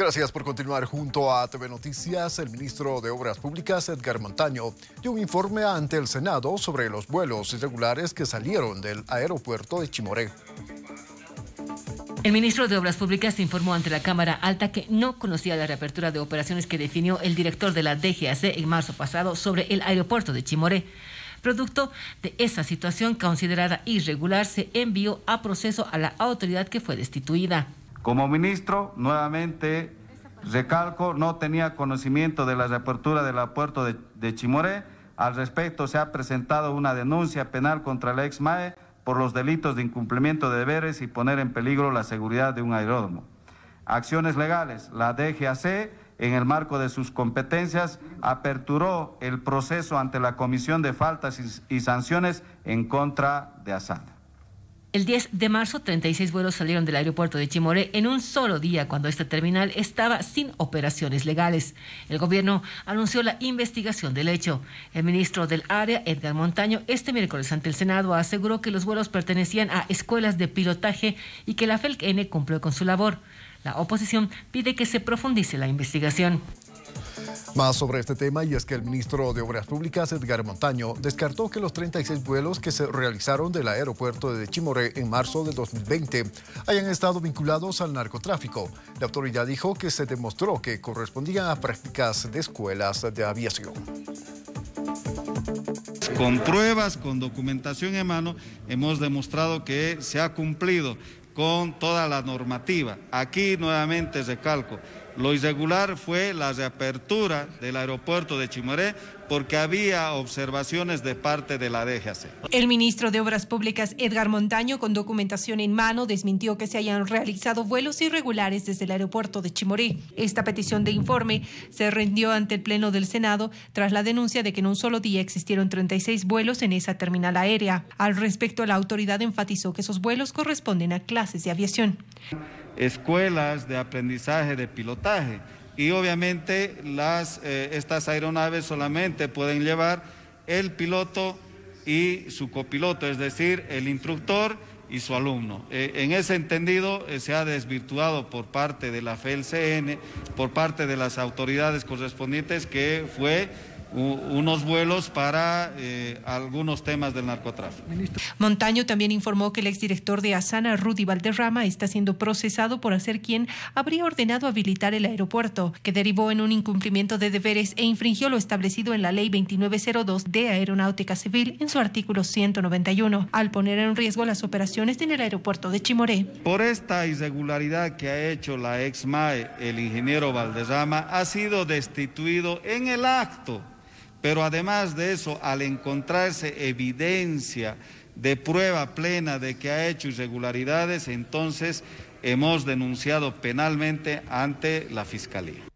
Gracias por continuar junto a TV Noticias. El ministro de Obras Públicas, Edgar Montaño, dio un informe ante el Senado sobre los vuelos irregulares que salieron del aeropuerto de Chimoré. El ministro de Obras Públicas informó ante la Cámara Alta que no conocía la reapertura de operaciones que definió el director de la DGAC en marzo pasado sobre el aeropuerto de Chimoré. Producto de esa situación considerada irregular, se envió a proceso a la autoridad que fue destituida. Como ministro, nuevamente recalco, no tenía conocimiento de la reapertura del aeropuerto de, Chimoré. Al respecto, se ha presentado una denuncia penal contra la ex MAE por los delitos de incumplimiento de deberes y poner en peligro la seguridad de un aeródromo. Acciones legales. La DGAC, en el marco de sus competencias, aperturó el proceso ante la Comisión de Faltas y, y Sanciones en contra de Asad. El 10 de marzo, 36 vuelos salieron del aeropuerto de Chimoré en un solo día cuando este terminal estaba sin operaciones legales. El gobierno anunció la investigación del hecho. El ministro del área, Edgar Montaño, este miércoles ante el Senado aseguró que los vuelos pertenecían a escuelas de pilotaje y que la FELCN cumplió con su labor. La oposición pide que se profundice la investigación. Más sobre este tema y es que el ministro de Obras Públicas, Edgar Montaño, descartó que los 36 vuelos que se realizaron del aeropuerto de Chimoré en marzo de 2020 hayan estado vinculados al narcotráfico. La autoridad dijo que se demostró que correspondían a prácticas de escuelas de aviación con pruebas, con documentación en mano, hemos demostrado que se ha cumplido con toda la normativa. Aquí nuevamente recalco, lo irregular fue la reapertura del aeropuerto de Chimoré porque había observaciones de parte de la DGAC. El ministro de Obras Públicas, Edgar Montaño, con documentación en mano, desmintió que se hayan realizado vuelos irregulares desde el aeropuerto de Chimoré. Esta petición de informe se rindió ante el Pleno del Senado tras la denuncia de que en un solo día existieron 36 vuelos en esa terminal aérea. Al respecto, la autoridad enfatizó que esos vuelos corresponden a clases de aviación escuelas de aprendizaje de pilotaje. Y obviamente las, eh, estas aeronaves solamente pueden llevar el piloto y su copiloto, es decir, el instructor y su alumno. Eh, en ese entendido eh, se ha desvirtuado por parte de la FELCN, por parte de las autoridades correspondientes, que fue unos vuelos para eh, algunos temas del narcotráfico. Montaño también informó que el exdirector de Asana, Rudy Valderrama, está siendo procesado por hacer quien habría ordenado habilitar el aeropuerto, que derivó en un incumplimiento de deberes e infringió lo establecido en la Ley 2902 de Aeronáutica Civil en su artículo 191, al poner en riesgo las operaciones en el aeropuerto de Chimoré. Por esta irregularidad que ha hecho la exMAE el ingeniero Valderrama ha sido destituido en el acto pero además de eso, al encontrarse evidencia de prueba plena de que ha hecho irregularidades, entonces hemos denunciado penalmente ante la Fiscalía.